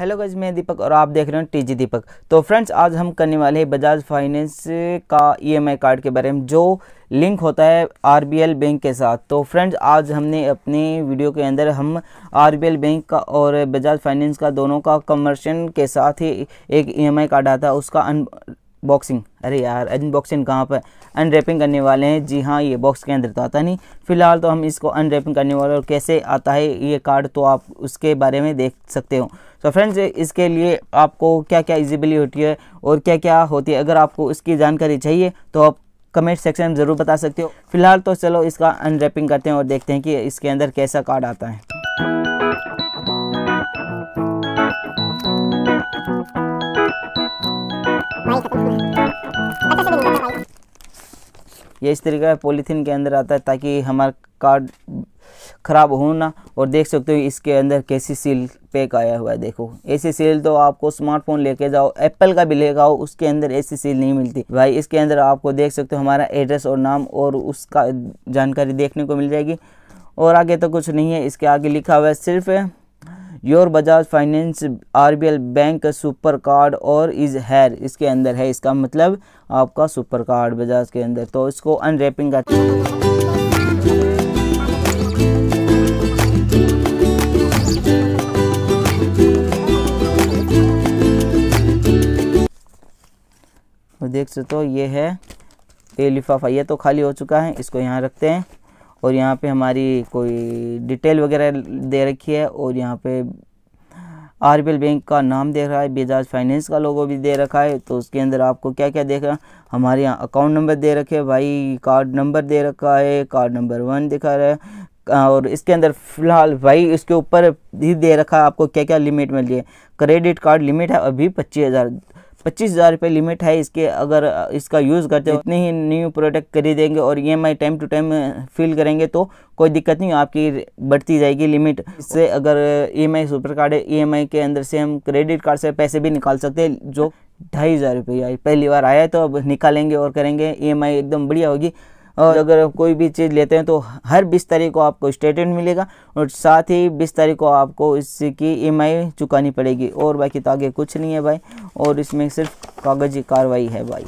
hello गज मैं दीपक और आप देख रहे हो टीजी दीपक तो फ्रेंड्स आज हम करने वाले हैं बजाज फाइनेंस का ईएमआई e कार्ड के बारे में जो लिंक होता है आरबीएल बैंक के साथ तो फ्रेंड्स आज हमने अपने वीडियो के अंदर हम आरबीएल बैंक का और बजाज फाइनेंस का दोनों का कन्वर्शन के साथ ही एक ईएमआई e कार्ड आता है उसका अन बॉक्सिंग अरे यार अनबॉक्सिंग कहाँ पर अनरैपिंग करने वाले हैं जी हाँ ये बॉक्स के अंदर तो आता नहीं फिलहाल तो हम इसको अनरैपिंग करने वाले और कैसे आता है ये कार्ड तो आप उसके बारे में देख सकते हो तो so फ्रेंड्स इसके लिए आपको क्या क्या इजिबली होती है और क्या क्या होती है अगर आपको उसकी जानकारी चाहिए तो आप कमेंट सेक्शन में ज़रूर बता सकते हो फिलहाल तो चलो इसका अनरैपिंग करते हैं और देखते हैं कि इसके अंदर कैसा कार्ड आता है ये इस तरीके का पॉलीथीन के अंदर आता है ताकि हमारा कार्ड ख़राब हो ना और देख सकते हो इसके अंदर कैसी सील पैक आया हुआ है देखो ऐसी सील तो आपको स्मार्टफोन लेके जाओ एप्पल का भी लेके आओ उसके अंदर ऐसी सील नहीं मिलती भाई इसके अंदर आपको देख सकते हो हमारा एड्रेस और नाम और उसका जानकारी देखने को मिल जाएगी और आगे तो कुछ नहीं है इसके आगे लिखा हुआ है सिर्फ your Bajaj finance RBL bank super card और इज हेयर इसके अंदर है इसका मतलब आपका सुपर कार्ड बजाज के अंदर तो इसको अनरैपिंग हैं तो देख सकते हो ये है ये लिफाफा ये तो खाली हो चुका है इसको यहाँ रखते हैं और यहाँ पे हमारी कोई डिटेल वगैरह दे रखी है और यहाँ पे आर बैंक का नाम देख रहा है बजाज फाइनेंस का लोगो भी दे रखा है तो उसके अंदर आपको क्या क्या देख रहा है हमारे यहाँ अकाउंट नंबर दे रखे है भाई कार्ड नंबर दे रखा है कार्ड नंबर वन दिखा रहा है और इसके अंदर फिलहाल भाई इसके ऊपर ही दे रखा है आपको क्या क्या लिमिट मिल रही है क्रेडिट कार्ड लिमिट है अभी पच्चीस हज़ार पच्चीस हज़ार रुपये लिमिट है इसके अगर इसका यूज़ करते हो इतने ही न्यू प्रोडक्ट खरीदेंगे और ई टाइम टू टाइम फिल करेंगे तो कोई दिक्कत नहीं आपकी बढ़ती जाएगी लिमिट इससे अगर E M I super card है ई के अंदर से हम क्रेडिट कार्ड से पैसे भी निकाल सकते हैं जो ढाई हज़ार रुपये पहली बार आया तो अब निकालेंगे और करेंगे ई एकदम बढ़िया होगी और अगर कोई भी चीज़ लेते हैं तो हर बीस तारीख को आपको स्टेटमेंट मिलेगा और साथ ही बीस तारीख को आपको इसकी ई e चुकानी पड़ेगी और बाकी तो आगे कुछ नहीं है भाई और इसमें सिर्फ कागजी कार्रवाई है भाई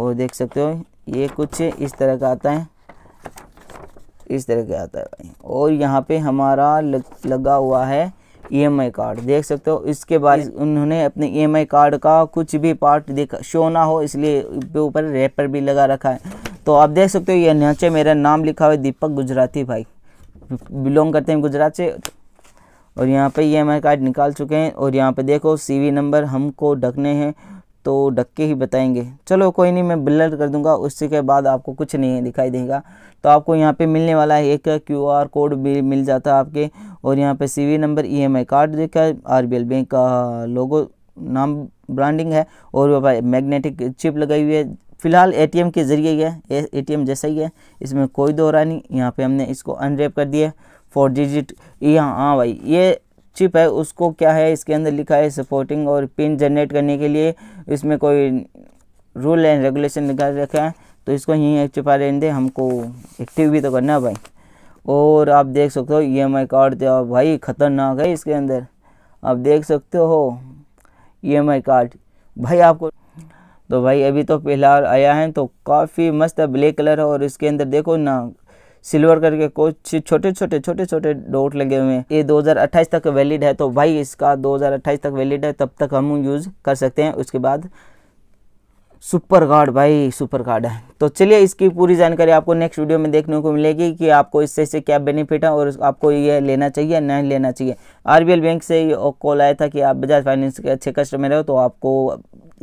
और देख सकते हो ये कुछ इस तरह का आता है इस तरह का आता है भाई और यहाँ पे हमारा लग, लगा हुआ है ई e कार्ड देख सकते हो इसके बाद उन्होंने अपने ई e कार्ड का कुछ भी पार्ट देखा शो ना हो इसलिए ऊपर रैपर भी लगा रखा है तो आप देख सकते हो ये नीचे मेरा नाम लिखा हुआ है दीपक गुजराती भाई बिलोंग करते हैं गुजरात से और यहाँ पे ये हमारे कार्ड निकाल चुके हैं और यहाँ पे देखो सीवी नंबर हमको ढकने हैं तो ढक के ही बताएंगे चलो कोई नहीं मैं ब्लर कर दूंगा उससे के बाद आपको कुछ नहीं दिखाई देगा तो आपको यहाँ पे मिलने वाला है एक क्यूआर कोड भी मिल जाता है आपके और यहाँ पे सीवी नंबर आई e कार्ड देखा है एल बैंक का लोगो नाम ब्रांडिंग है और मैग्नेटिक चिप लगाई हुई है फिलहाल एटीएम के ज़रिए ही है एटीएम जैसा ही है इसमें कोई दोहरा नहीं यहाँ पे हमने इसको अनरेप कर दिया फोर डिजिट यहाँ हाँ भाई ये चिप है उसको क्या है इसके अंदर लिखा है सपोर्टिंग और पिन जनरेट करने के लिए इसमें कोई रूल एंड रेगुलेशन लिखा रखा है तो इसको यहीं चिपा रहने दे हमको एक्टिव भी तो करना है भाई और आप देख सकते हो ई एम आई कार्ड तो भाई ख़तरनाक है इसके अंदर आप देख सकते हो ई एम आई कार्ड भाई आपको तो भाई अभी तो फिलहाल आया है तो काफ़ी मस्त है ब्लैक कलर है और इसके अंदर देखो ना सिल्वर करके कुछ छोटे छोटे छोटे छोटे डॉट लगे हुए हैं ये 2028 तक वैलिड है तो भाई इसका 2028 तक वैलिड है तब तक हम यूज़ कर सकते हैं उसके बाद सुपर कार्ड भाई सुपर कार्ड है तो चलिए इसकी पूरी जानकारी आपको नेक्स्ट वीडियो में देखने को मिलेगी कि आपको इससे से क्या बेनिफिट है और आपको ये लेना चाहिए या नहीं लेना चाहिए आरबीएल बैंक से कॉल आया था कि आप बजाज फाइनेंस के अच्छे कस्टमर हो तो आपको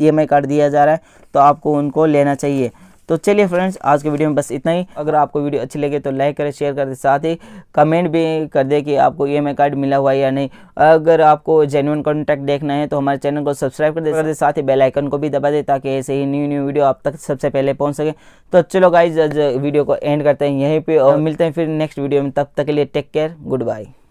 ई कार्ड दिया जा रहा है तो आपको उनको लेना चाहिए तो चलिए फ्रेंड्स आज के वीडियो में बस इतना ही अगर आपको वीडियो अच्छी लगे तो लाइक करें शेयर करें साथ ही कमेंट भी कर दें कि आपको ई कार्ड मिला हुआ है या नहीं अगर आपको जेन्यून कॉन्टैक्ट देखना है तो हमारे चैनल को सब्सक्राइब कर दे, साथ ही बेल आइकन को भी दबा दें ताकि ऐसे ही न्यू न्यू वीडियो आप तक सबसे पहले पहुँच सके तो चलो गाइज वीडियो को एंड करते हैं यहीं पर और मिलते हैं फिर नेक्स्ट वीडियो में तब तक के लिए टेक केयर गुड बाय